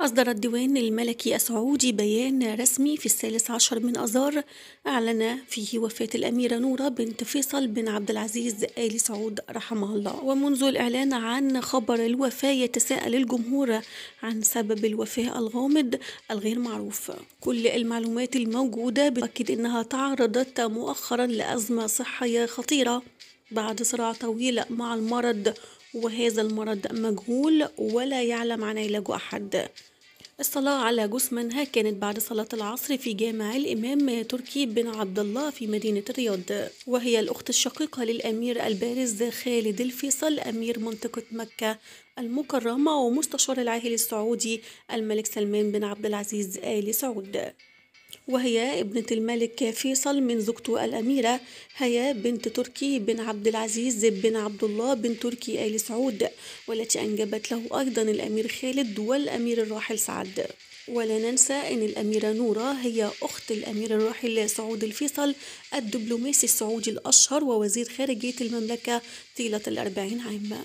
أصدر الديوان الملكي السعودي بيان رسمي في الثالث عشر من آذار أعلن فيه وفاة الأميرة نورة بنت فيصل بن عبد العزيز آل سعود رحمه الله ومنذ الإعلان عن خبر الوفاة يتساءل الجمهور عن سبب الوفاة الغامض الغير معروف كل المعلومات الموجودة بتأكد أنها تعرضت مؤخرا لأزمة صحية خطيرة بعد صراع طويل مع المرض وهذا المرض مجهول ولا يعلم عن علاجه أحد الصلاة على جثة كانت بعد صلاة العصر في جامع الإمام تركي بن عبد الله في مدينة الرياض وهي الأخت الشقيقة للأمير البارز خالد الفيصل أمير منطقة مكة المكرمة ومستشار العاهل السعودي الملك سلمان بن عبد العزيز آل سعود وهي ابنة الملك فيصل من زوجته الأميرة هيا بنت تركي بن عبد العزيز بن عبد الله بن تركي آل سعود والتي أنجبت له أيضا الأمير خالد والأمير الراحل سعد ولا ننسى أن الأميرة نورة هي أخت الأمير الراحل سعود الفيصل الدبلوماسي السعودي الأشهر ووزير خارجية المملكة طيلة الأربعين عام